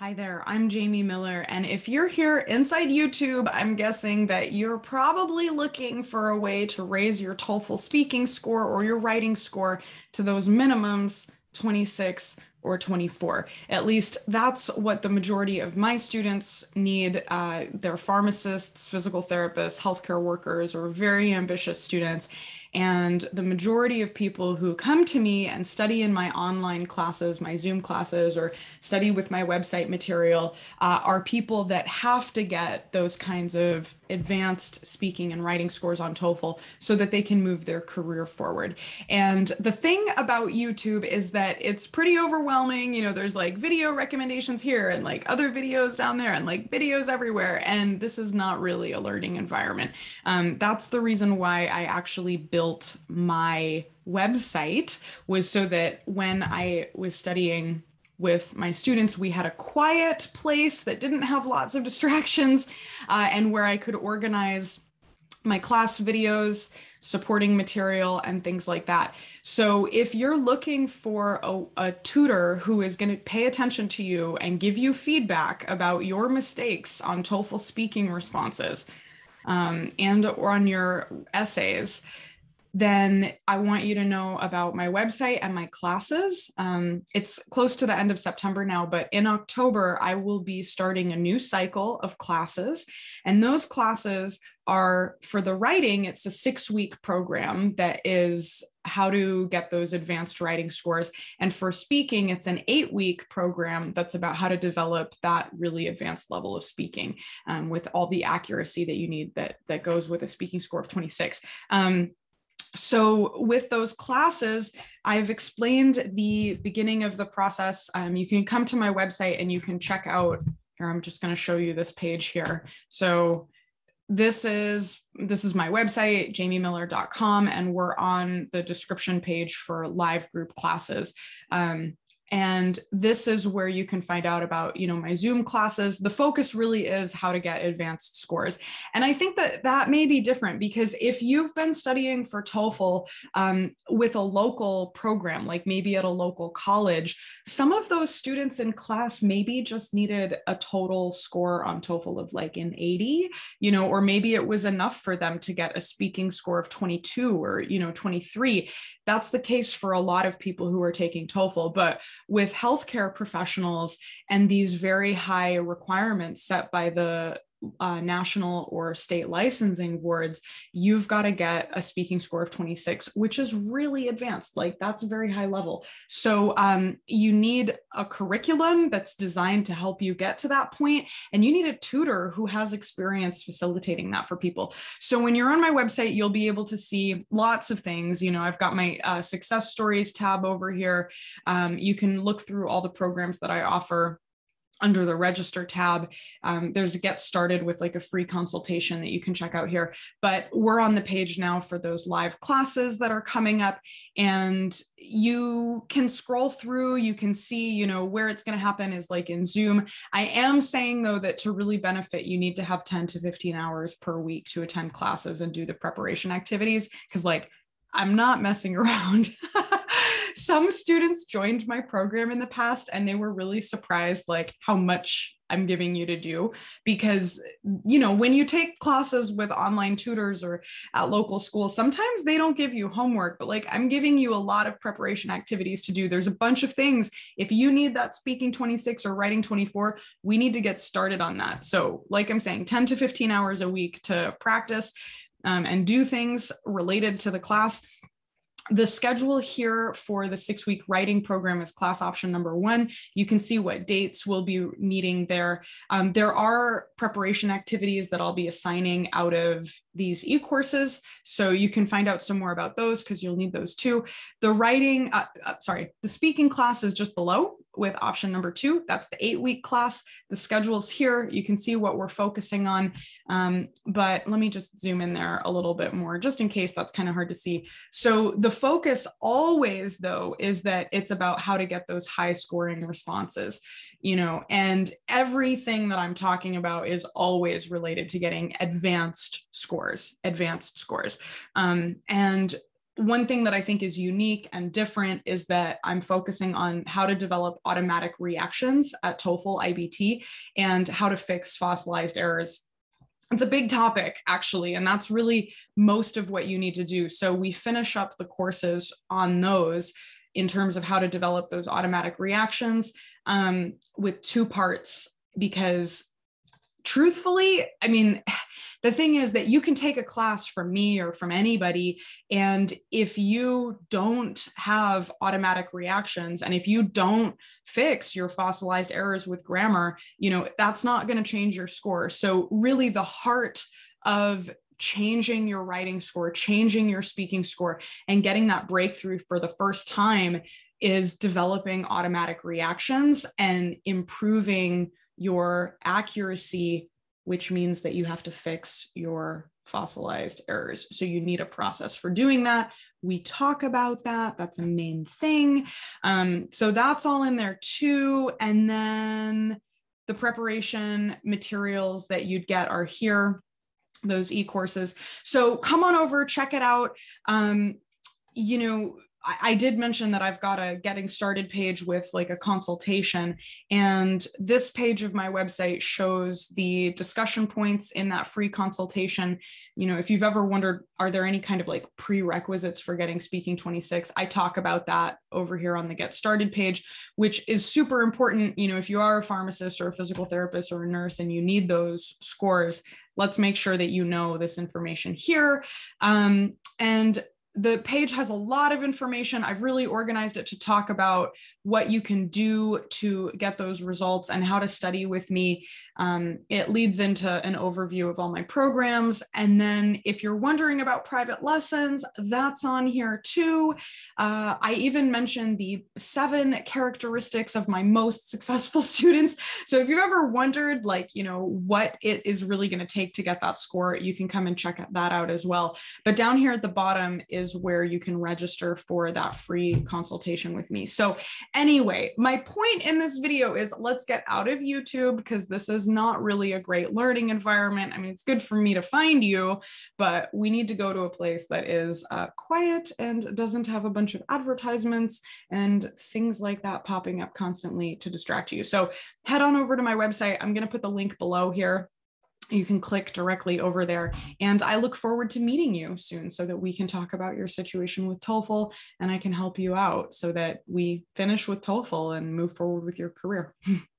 Hi there, I'm Jamie Miller. And if you're here inside YouTube, I'm guessing that you're probably looking for a way to raise your TOEFL speaking score or your writing score to those minimums 26 or 24. At least that's what the majority of my students need. Uh, they're pharmacists, physical therapists, healthcare workers, or very ambitious students. And the majority of people who come to me and study in my online classes, my Zoom classes, or study with my website material uh, are people that have to get those kinds of advanced speaking and writing scores on TOEFL so that they can move their career forward. And the thing about YouTube is that it's pretty overwhelming. You know, there's like video recommendations here and like other videos down there and like videos everywhere. And this is not really a learning environment. Um, that's the reason why I actually built built my website was so that when I was studying with my students, we had a quiet place that didn't have lots of distractions uh, and where I could organize my class videos, supporting material, and things like that. So, if you're looking for a, a tutor who is going to pay attention to you and give you feedback about your mistakes on TOEFL speaking responses um, and or on your essays, then I want you to know about my website and my classes. Um, it's close to the end of September now, but in October, I will be starting a new cycle of classes. And those classes are for the writing, it's a six week program that is how to get those advanced writing scores. And for speaking, it's an eight week program that's about how to develop that really advanced level of speaking um, with all the accuracy that you need that, that goes with a speaking score of 26. Um, so with those classes i've explained the beginning of the process um, you can come to my website and you can check out here i'm just going to show you this page here so this is this is my website jamiemiller.com and we're on the description page for live group classes um, and this is where you can find out about you know my zoom classes the focus really is how to get advanced scores and i think that that may be different because if you've been studying for toefl um, with a local program like maybe at a local college some of those students in class maybe just needed a total score on toefl of like an 80 you know or maybe it was enough for them to get a speaking score of 22 or you know 23 that's the case for a lot of people who are taking toefl but with healthcare professionals and these very high requirements set by the uh, national or state licensing boards, you've got to get a speaking score of 26, which is really advanced. Like that's very high level. So um, you need a curriculum that's designed to help you get to that point, and you need a tutor who has experience facilitating that for people. So when you're on my website, you'll be able to see lots of things. You know, I've got my uh, success stories tab over here. Um, you can look through all the programs that I offer under the register tab. Um, there's a get started with like a free consultation that you can check out here. But we're on the page now for those live classes that are coming up. And you can scroll through, you can see, you know, where it's going to happen is like in Zoom. I am saying though that to really benefit, you need to have 10 to 15 hours per week to attend classes and do the preparation activities because like I'm not messing around some students joined my program in the past and they were really surprised like how much I'm giving you to do because you know when you take classes with online tutors or at local schools sometimes they don't give you homework but like I'm giving you a lot of preparation activities to do there's a bunch of things if you need that speaking 26 or writing 24 we need to get started on that so like I'm saying 10 to 15 hours a week to practice um, and do things related to the class the schedule here for the six week writing program is class option number one. You can see what dates we'll be meeting there. Um, there are preparation activities that I'll be assigning out of these e courses. So you can find out some more about those because you'll need those too. The writing, uh, uh, sorry, the speaking class is just below with option number two. That's the eight week class. The schedule's here. You can see what we're focusing on. Um, but let me just zoom in there a little bit more, just in case that's kind of hard to see. So the focus always, though, is that it's about how to get those high scoring responses, you know, and everything that I'm talking about is always related to getting advanced scores, advanced scores. Um, and one thing that I think is unique and different is that I'm focusing on how to develop automatic reactions at TOEFL IBT and how to fix fossilized errors. It's a big topic, actually, and that's really most of what you need to do. So we finish up the courses on those in terms of how to develop those automatic reactions um, with two parts because truthfully, I mean, the thing is that you can take a class from me or from anybody. And if you don't have automatic reactions and if you don't fix your fossilized errors with grammar, you know, that's not going to change your score. So, really, the heart of changing your writing score, changing your speaking score, and getting that breakthrough for the first time is developing automatic reactions and improving your accuracy which means that you have to fix your fossilized errors. So you need a process for doing that. We talk about that. That's a main thing. Um, so that's all in there too. And then the preparation materials that you'd get are here, those e-courses. So come on over, check it out. Um, you know, I did mention that I've got a getting started page with like a consultation. And this page of my website shows the discussion points in that free consultation. You know, if you've ever wondered, are there any kind of like prerequisites for getting Speaking 26? I talk about that over here on the Get Started page, which is super important. You know, if you are a pharmacist or a physical therapist or a nurse and you need those scores, let's make sure that you know this information here. Um, and the page has a lot of information. I've really organized it to talk about what you can do to get those results and how to study with me. Um, it leads into an overview of all my programs. And then if you're wondering about private lessons, that's on here too. Uh, I even mentioned the seven characteristics of my most successful students. So if you've ever wondered, like, you know, what it is really going to take to get that score, you can come and check that out as well. But down here at the bottom, is where you can register for that free consultation with me. So, anyway, my point in this video is let's get out of YouTube because this is not really a great learning environment. I mean, it's good for me to find you, but we need to go to a place that is uh, quiet and doesn't have a bunch of advertisements and things like that popping up constantly to distract you. So, head on over to my website. I'm going to put the link below here you can click directly over there. And I look forward to meeting you soon so that we can talk about your situation with TOEFL and I can help you out so that we finish with TOEFL and move forward with your career.